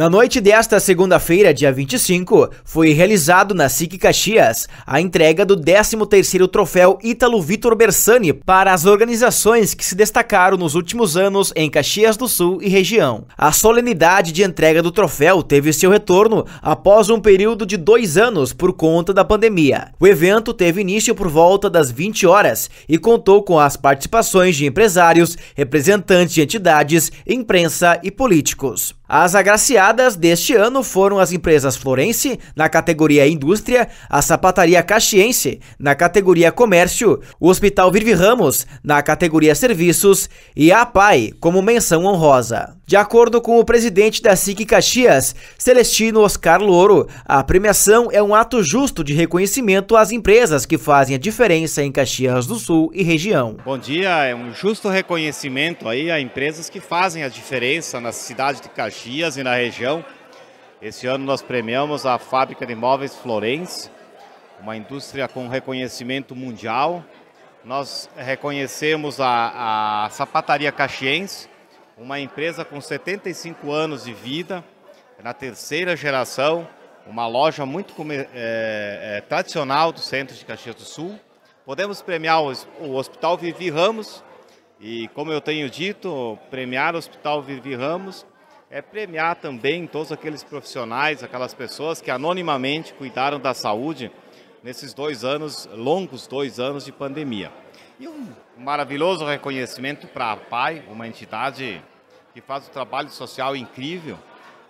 Na noite desta segunda-feira, dia 25, foi realizado na SIC Caxias a entrega do 13º Troféu Ítalo Vitor Bersani para as organizações que se destacaram nos últimos anos em Caxias do Sul e região. A solenidade de entrega do troféu teve seu retorno após um período de dois anos por conta da pandemia. O evento teve início por volta das 20 horas e contou com as participações de empresários, representantes de entidades, imprensa e políticos. As agraciadas deste ano foram as empresas Florense, na categoria Indústria, a Sapataria Caxiense, na categoria Comércio, o Hospital Virvi Ramos, na categoria Serviços, e a APAI, como menção honrosa. De acordo com o presidente da SIC Caxias, Celestino Oscar Louro, a premiação é um ato justo de reconhecimento às empresas que fazem a diferença em Caxias do Sul e região. Bom dia, é um justo reconhecimento aí a empresas que fazem a diferença na cidade de Caxias Caxias e na região. Esse ano nós premiamos a Fábrica de Imóveis Florence, uma indústria com reconhecimento mundial. Nós reconhecemos a, a Sapataria Caxiense, uma empresa com 75 anos de vida, na terceira geração, uma loja muito é, é, tradicional do centro de Caxias do Sul. Podemos premiar o, o Hospital Vivi Ramos, e como eu tenho dito, premiar o Hospital Vivi Ramos é premiar também todos aqueles profissionais, aquelas pessoas que anonimamente cuidaram da saúde nesses dois anos, longos dois anos de pandemia. E um maravilhoso reconhecimento para a PAI, uma entidade que faz um trabalho social incrível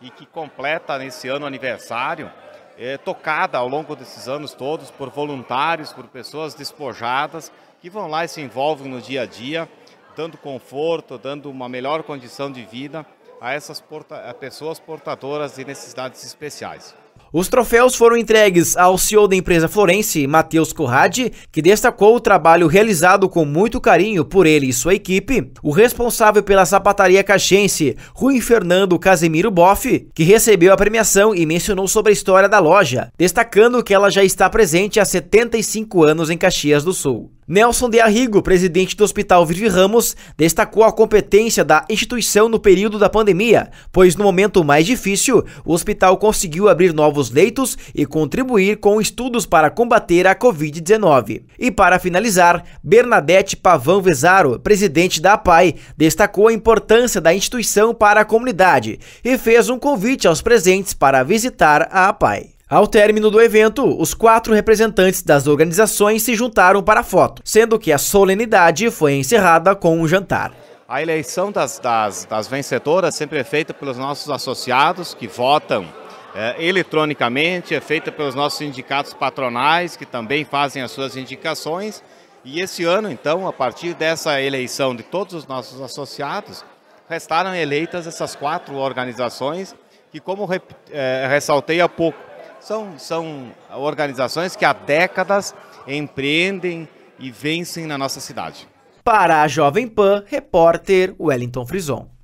e que completa nesse ano aniversário, é, tocada ao longo desses anos todos por voluntários, por pessoas despojadas que vão lá e se envolvem no dia a dia, dando conforto, dando uma melhor condição de vida a essas porta pessoas portadoras de necessidades especiais. Os troféus foram entregues ao CEO da empresa Florense, Matheus Corradi, que destacou o trabalho realizado com muito carinho por ele e sua equipe, o responsável pela sapataria Cachense, Rui Fernando Casemiro Boff, que recebeu a premiação e mencionou sobre a história da loja, destacando que ela já está presente há 75 anos em Caxias do Sul. Nelson de Arrigo, presidente do Hospital Virgem Ramos, destacou a competência da instituição no período da pandemia, pois no momento mais difícil, o hospital conseguiu abrir novos leitos e contribuir com estudos para combater a Covid-19. E para finalizar, Bernadette Pavão Vesaro, presidente da APAI, destacou a importância da instituição para a comunidade e fez um convite aos presentes para visitar a APAI. Ao término do evento, os quatro representantes das organizações se juntaram para a foto, sendo que a solenidade foi encerrada com um jantar. A eleição das, das, das vencedoras sempre é feita pelos nossos associados que votam é, eletronicamente, é feita pelos nossos sindicatos patronais que também fazem as suas indicações. E esse ano, então, a partir dessa eleição de todos os nossos associados, restaram eleitas essas quatro organizações que, como é, ressaltei há pouco, são, são organizações que há décadas empreendem e vencem na nossa cidade. Para a Jovem Pan, repórter Wellington Frison.